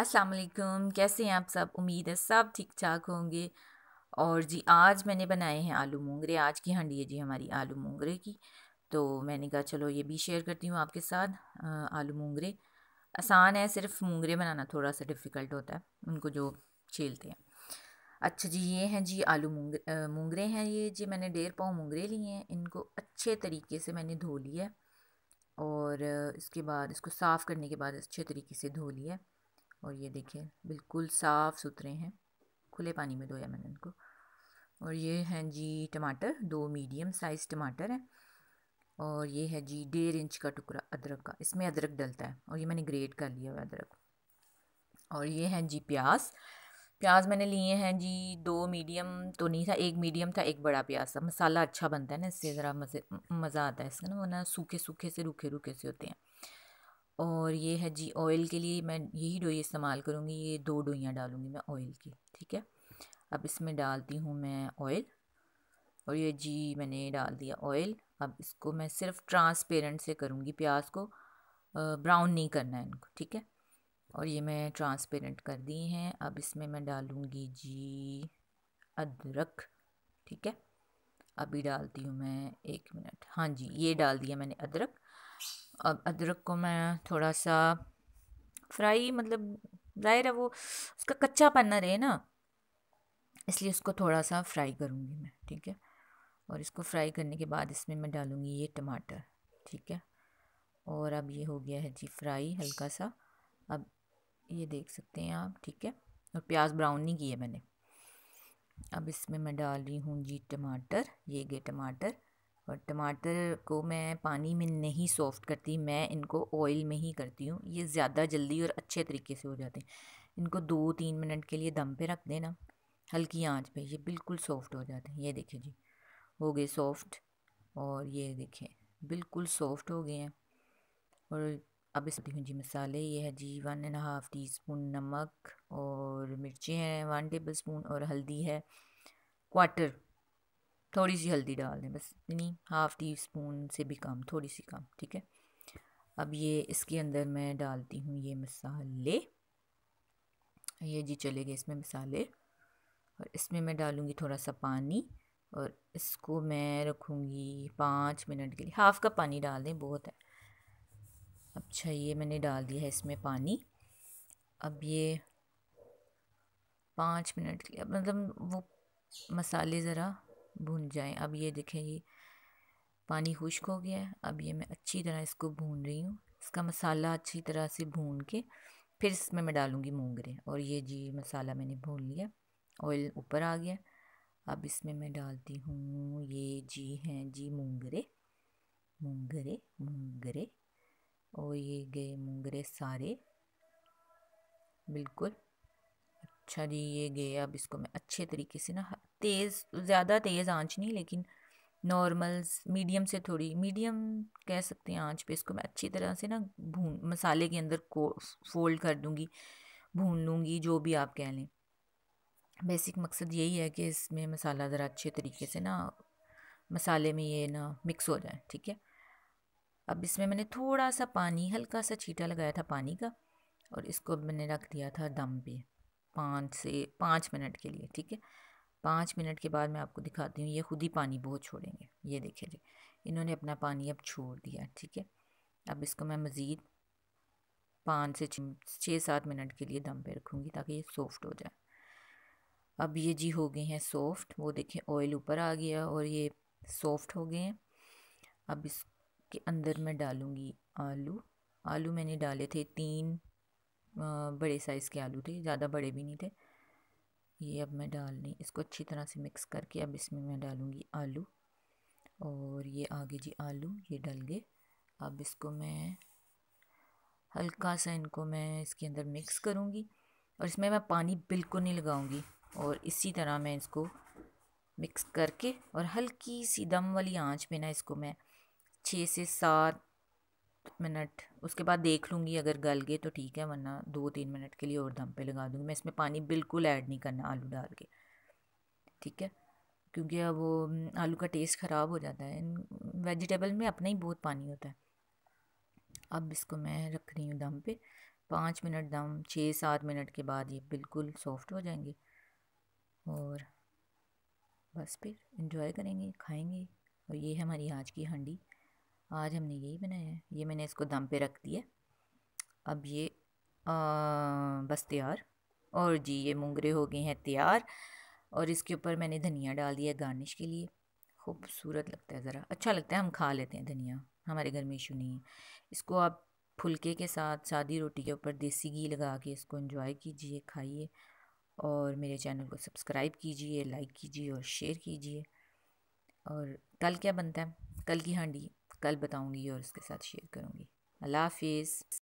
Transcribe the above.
अस्सलाम वालेकुम कैसे हैं आप सब उम्मीद है सब ठीक ठाक होंगे और जी आज मैंने बनाए हैं आलू मूंगरे आज की हंडी है जी हमारी आलू मूंगरे की तो मैंने कहा चलो ये भी शेयर करती हूँ आपके साथ आलू मूंगरे आसान है सिर्फ मूंगरे बनाना थोड़ा सा डिफ़िकल्ट होता है उनको जो छीलते हैं अच्छा जी ये हैं जी आलू मोंगरे मूंगरे हैं ये जी मैंने डेढ़ पाव मूंगरे लिए हैं इनको अच्छे तरीके से मैंने धो लिया और इसके बाद इसको साफ़ करने के बाद अच्छे तरीके से धो लिया और ये देखिए बिल्कुल साफ़ सुथरे हैं खुले पानी में धोया मैंने इनको और ये हैं जी टमाटर दो मीडियम साइज़ टमाटर हैं और ये है जी डेढ़ इंच का टुकड़ा अदरक का इसमें अदरक डलता है और ये मैंने ग्रेट कर लिया हुआ अदरक और ये हैं जी प्याज प्याज मैंने लिए हैं जी दो मीडियम तो नहीं था एक मीडियम था एक बड़ा प्याज था मसाला अच्छा बनता है ना इससे ज़रा मज़े मज़ा आता है इसका ना वरना सूखे सूखे से रूखे रूखे से होते हैं और ये है जी ऑयल के लिए मैं यही डोई इस्तेमाल करूँगी ये दो डोइयाँ डालूँगी मैं ऑयल की ठीक है अब इसमें डालती हूँ मैं ऑयल और ये जी मैंने डाल दिया ऑयल अब इसको मैं सिर्फ ट्रांसपेरेंट से करूँगी प्याज को ब्राउन नहीं करना है इनको ठीक है और ये मैं ट्रांसपेरेंट कर दी हैं अब इसमें मैं डालूँगी जी अदरक ठीक है अभी डालती हूँ मैं एक मिनट हाँ जी ये डाल दिया मैंने अदरक अब अदरक को मैं थोड़ा सा फ्राई मतलब जाहिर है वो उसका कच्चा पन्ना रहे ना इसलिए उसको थोड़ा सा फ्राई करूँगी मैं ठीक है और इसको फ्राई करने के बाद इसमें मैं डालूँगी ये टमाटर ठीक है और अब ये हो गया है जी फ्राई हल्का सा अब ये देख सकते हैं आप ठीक है और प्याज ब्राउन नहीं किए मैंने अब इसमें मैं डाल रही हूँ जी टमाटर ये गए टमाटर और टमाटर को मैं पानी में नहीं सॉफ़्ट करती मैं इनको ऑयल में ही करती हूँ ये ज़्यादा जल्दी और अच्छे तरीके से हो जाते हैं इनको दो तीन मिनट के लिए दम पे रख देना हल्की आंच पे ये बिल्कुल सॉफ़्ट हो जाते हैं ये देखें जी हो गए सॉफ़्ट और ये देखें बिल्कुल सॉफ़्ट हो गए हैं और अब इस जी मसाले ये है जी one and half teaspoon नमक और मिर्ची है वन टेबल स्पून और हल्दी है क्वाटर थोड़ी सी हल्दी डाल दें बस यानी हाफ़ टी स्पून से भी कम थोड़ी सी कम ठीक है अब ये इसके अंदर मैं डालती हूँ ये मसाले ये जी चले गए इसमें मसाले और इसमें मैं डालूँगी थोड़ा सा पानी और इसको मैं रखूँगी पाँच मिनट के लिए हाफ़ का पानी डाल दें बहुत है अच्छा ये मैंने डाल दिया है इसमें पानी अब ये पाँच मिनट के लिए अब मतलब वो मसाले ज़रा भून जाएं अब ये देखें ये पानी खुश्क हो गया है अब ये मैं अच्छी तरह इसको भून रही हूँ इसका मसाला अच्छी तरह से भून के फिर इसमें मैं डालूँगी मूंगरे और ये जी मसाला मैंने भून लिया ऑयल ऊपर आ गया अब इसमें मैं डालती हूँ ये जी हैं जी मूंगरे मूंगरे मूंगरे और ये गए मूंगरे सारे बिल्कुल अच्छा जी ये गए अब इसको मैं अच्छे तरीके से ना तेज़ ज़्यादा तेज़ आंच नहीं लेकिन नॉर्मल मीडियम से थोड़ी मीडियम कह सकते हैं आंच पे इसको मैं अच्छी तरह से ना भून मसाले के अंदर को फोल्ड कर दूँगी भून लूँगी जो भी आप कह लें बेसिक मकसद यही है कि इसमें मसाला ज़रा अच्छे तरीके से ना मसाले में ये ना मिक्स हो जाए ठीक है अब इसमें मैंने थोड़ा सा पानी हल्का सा छीटा लगाया था पानी का और इसको मैंने रख दिया था दम पे पाँच से पाँच मिनट के लिए ठीक है पाँच मिनट के बाद मैं आपको दिखाती हूँ ये खुद ही पानी बहुत छोड़ेंगे ये देखें जी इन्होंने अपना पानी अब छोड़ दिया ठीक है अब इसको मैं मज़ीद पाँच से छः सात मिनट के लिए दम पे रखूँगी ताकि ये सॉफ्ट हो जाए अब ये जी हो गए हैं सॉफ्ट वो देखें ऑयल ऊपर आ गया और ये सॉफ्ट हो गए हैं अब इसके अंदर मैं डालूँगी आलू आलू मैंने डाले थे तीन बड़े साइज़ के आलू थे ज़्यादा बड़े भी नहीं थे ये अब मैं डाल डालनी इसको अच्छी तरह से मिक्स करके अब इसमें मैं डालूँगी आलू और ये आगे जी आलू ये डल गए अब इसको मैं हल्का सा इनको मैं इसके अंदर मिक्स करूँगी और इसमें मैं पानी बिल्कुल नहीं लगाऊँगी और इसी तरह मैं इसको मिक्स करके और हल्की सी दम वाली आंच में ना इसको मैं छः से सात मिनट उसके बाद देख लूँगी अगर गल गए तो ठीक है वरना दो तीन मिनट के लिए और दम पे लगा दूँगी मैं इसमें पानी बिल्कुल ऐड नहीं करना आलू डाल के ठीक है क्योंकि अब वो आलू का टेस्ट ख़राब हो जाता है वेजिटेबल में अपना ही बहुत पानी होता है अब इसको मैं रख रही हूँ दम पे पाँच मिनट दम छः सात मिनट के बाद ये बिल्कुल सॉफ्ट हो जाएंगे और बस फिर इंजॉय करेंगे खाएंगे और ये है हमारी आज की हंडी आज हमने यही बनाया है ये मैंने इसको दम पे रख दिया अब ये आ, बस तैयार और जी ये मुंगरे हो गए हैं तैयार और इसके ऊपर मैंने धनिया डाल दिया गार्निश के लिए खूबसूरत लगता है ज़रा अच्छा लगता है हम खा लेते हैं धनिया हमारे घर में इशू नहीं है इसको आप फुलके के साथ सादी रोटी के ऊपर देसी घी लगा के इसको इंजॉय कीजिए खाइए और मेरे चैनल को सब्सक्राइब कीजिए लाइक कीजिए और शेयर कीजिए और कल क्या बनता है कल की हांडी कल बताऊँगी और उसके साथ शेयर करूँगी अल्लाह हाफिज़